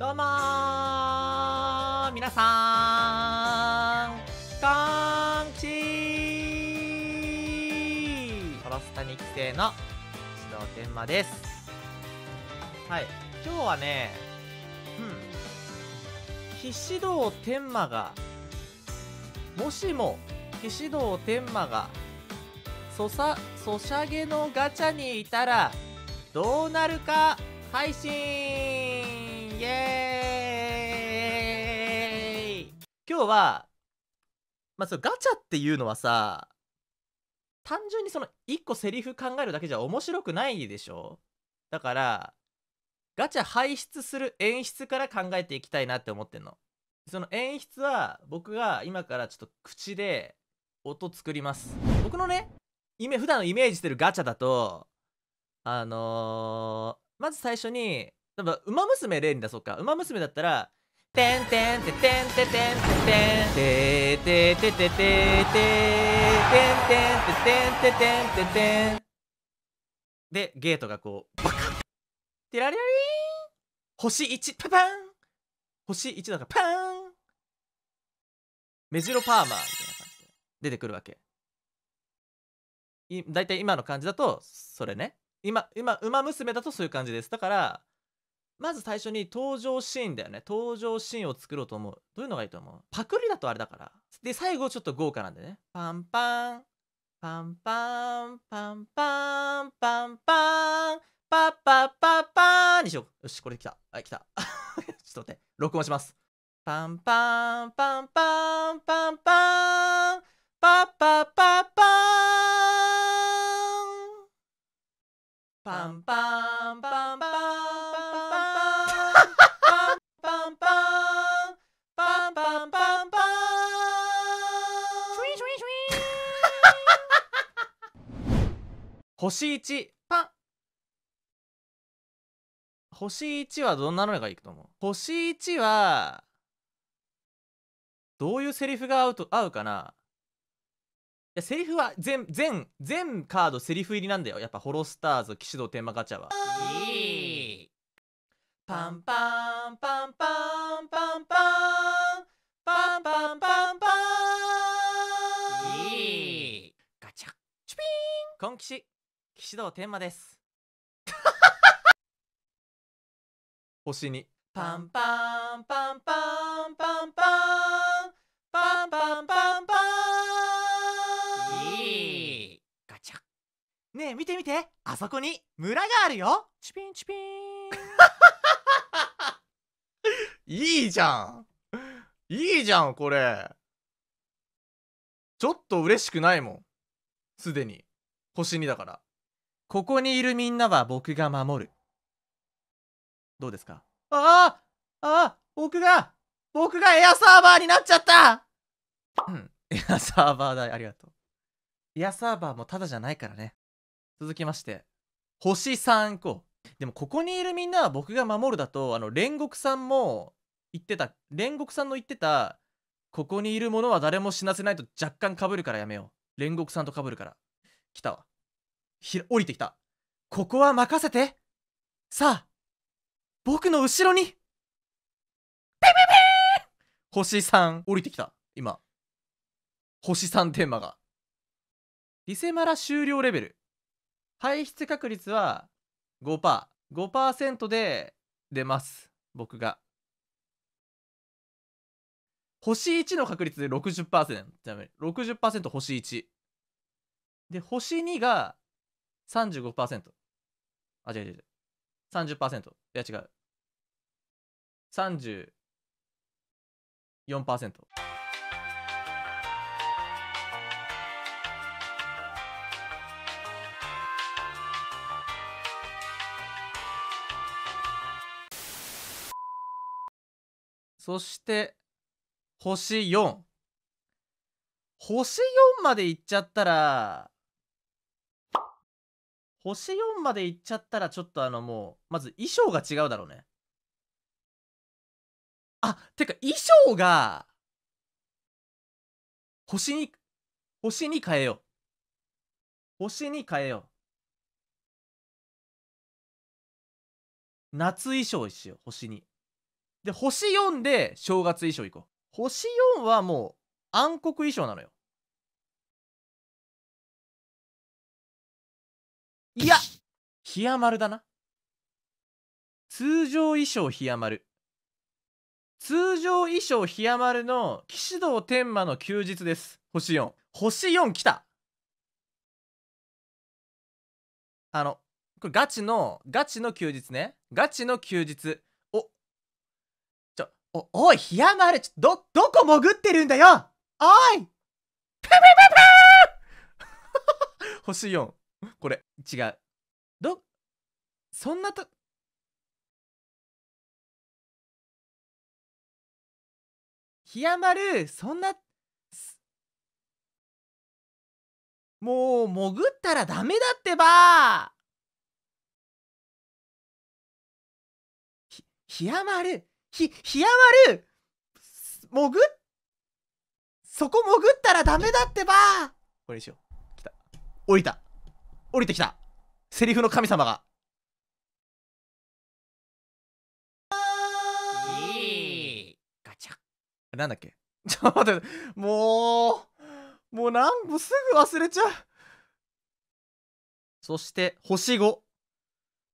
どうもー皆さんこんちートロスタ2期生の指導天馬です。はい。今日はね、うん。騎士道天馬が、もしも騎士道天馬が、そさ、そしゃげのガチャにいたら、どうなるか配信イエーイ今日は、まあ、そガチャっていうのはさ、単純にその1個セリフ考えるだけじゃ面白くないでしょだから、ガチャ排出する演出から考えていきたいなって思ってんの。その演出は僕が今からちょっと口で音作ります。僕のね、イ普段イメージしてるガチャだと、あのー、まず最初に多分、馬娘例に出そうか。馬娘だったら、てんてんてんてんてんてんてんてんてんてんてんてんてんてんてんてんてんてんてんで、ゲートがこう、バカテらりゃりーん星1、パパン星1だからパーンメジロパーマーみたいな感じで出てくるわけ。い、だいたい今の感じだと、それね。今、今、馬娘だとそういう感じです。だから、まず最初に登場シーンだよね。登場シーンを作ろうと思う。どういうのがいいと思うパクリだとあれだから。で、最後ちょっと豪華なんでね。パンパン、パンパン、パンパン、パンパン、パッパッパッパーにしよう。よし、これできた。はい、来た。ちょっと待って。録音します。パンパン、パンパン、パンパン、パッパッパッパーン。パンパン。星1パン星1はどんなのがいいと思う星1はどういうセリフが合うと合うかないやセリフは全全全カードセリフ入りなんだよやっぱホロスターズ騎士道テーマガチャはパンパンパンパンパンパンパンパンパンパンガチャチュピン今騎士騎士道天馬です 星にパンパンパンパンパンパンパンパンパンパンいいガチャねえ見て見てあそこに村があるよチピンチピンいいじゃんいいじゃんこれちょっと嬉しくないもんすでに星にだからここにいるみんなは僕が守る。どうですかああああ僕が僕がエアサーバーになっちゃったうん。エアサーバー代ありがとう。エアサーバーもただじゃないからね。続きまして、星3個。でもここにいるみんなは僕が守るだと、あの、煉獄さんも言ってた、煉獄さんの言ってた、ここにいるものは誰も死なせないと若干被るからやめよう。煉獄さんと被るから。来たわ。ひ降りてきた。ここは任せてさあ僕の後ろにピペペ星3降りてきた。今。星3テーマが。リセマラ終了レベル。排出確率は5%。5%で出ます。僕が。星1の確率で60%。60%星1。で、星2が35%。あ、違う違う違う。30%。いや違う。34%。そして、星4。星4までいっちゃったら、星4までいっちゃったらちょっとあのもう、まず衣装が違うだろうね。あ、てか衣装が、星に、星に変えよう。星に変えよう。夏衣装にしよう、星に。で、星4で正月衣装行こう。星4はもう暗黒衣装なのよ。いや冷や丸だな。通常衣装ひやまる。通常衣装ひやまるの騎士道天馬の休日です。星4。星4来たあの、これガチの、ガチの休日ね。ガチの休日。お、ちょ、お、おい、ひやまる、ちょ、ど、どこ潜ってるんだよおいペペペペー星4。これ違うどそんなとひやまるそんなもう潜ったらダメだってばひひやまるひひやまる潜っそこ潜ったらダメだってばこれでしょ来た降りた降りてきたセリフの神様がガチャなんだっけ ちょっと待ってもうもうなんもすぐ忘れちゃうそして星5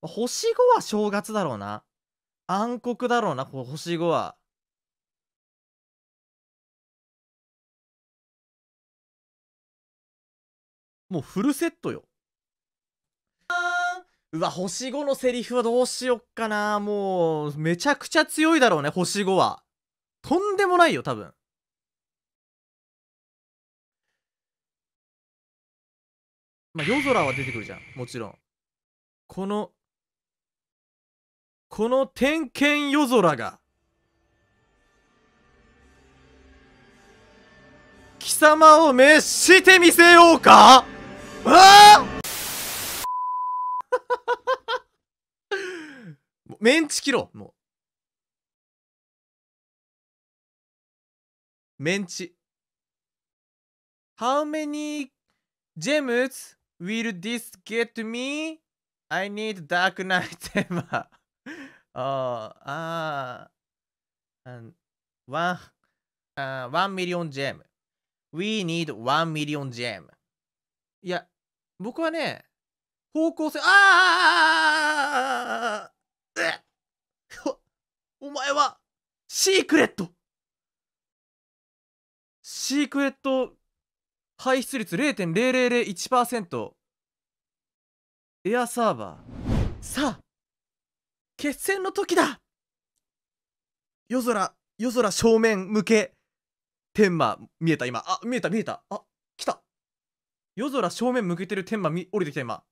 星5は正月だろうな暗黒だろうな星5はもうフルセットようわ、星5のセリフはどうしよっかな。もう、めちゃくちゃ強いだろうね、星5は。とんでもないよ、多分。まあ、夜空は出てくるじゃん。もちろん。この、この点検夜空が、貴様を滅してみせようかああメンチ切ろうもうメンチ How many gems will this get me? I need dark n i g h t ever ああワ million gem ム We need 1 million gem いや僕はね方向性、ああお前は、シークレットシークレット排出率0.0001%エアサーバーさあ決戦の時だ夜空夜空正面向け天馬見えた今あ見えた見えたあ来た夜空正面向けてる天馬降りてきた今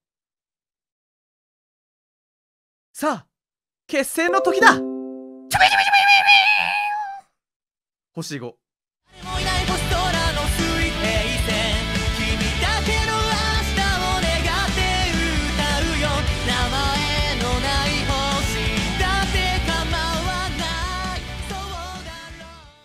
さあ、決戦の時だ星5